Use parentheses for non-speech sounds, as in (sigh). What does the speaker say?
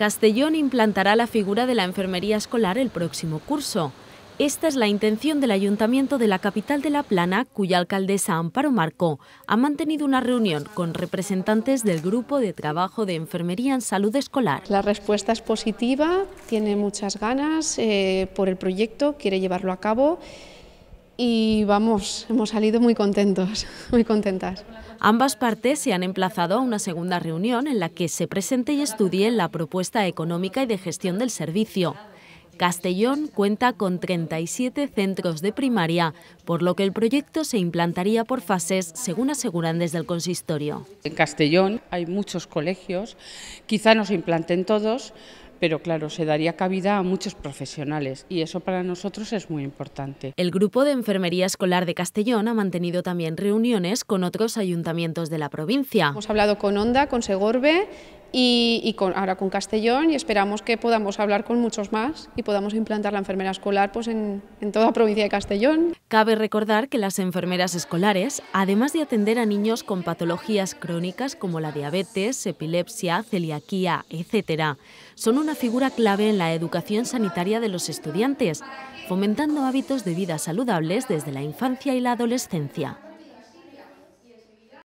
Castellón implantará la figura de la enfermería escolar el próximo curso. Esta es la intención del Ayuntamiento de la capital de La Plana, cuya alcaldesa Amparo Marco ha mantenido una reunión con representantes del Grupo de Trabajo de Enfermería en Salud Escolar. La respuesta es positiva, tiene muchas ganas eh, por el proyecto, quiere llevarlo a cabo y vamos, hemos salido muy contentos, (laughs) muy contentas. Ambas partes se han emplazado a una segunda reunión en la que se presente y estudie la propuesta económica y de gestión del servicio. Castellón cuenta con 37 centros de primaria, por lo que el proyecto se implantaría por fases, según aseguran desde el consistorio. En Castellón hay muchos colegios, quizá no se implanten todos, pero claro, se daría cabida a muchos profesionales y eso para nosotros es muy importante. El Grupo de Enfermería Escolar de Castellón ha mantenido también reuniones con otros ayuntamientos de la provincia. Hemos hablado con Onda, con Segorbe y, ahora con Castellón y esperamos que podamos hablar con muchos más y podamos implantar la enfermera escolar pues, en, en toda la provincia de Castellón. Cabe recordar que las enfermeras escolares, además de atender a niños con patologías crónicas como la diabetes, epilepsia, celiaquía, etc., son una figura clave en la educación sanitaria de los estudiantes, fomentando hábitos de vida saludables desde la infancia y la adolescencia.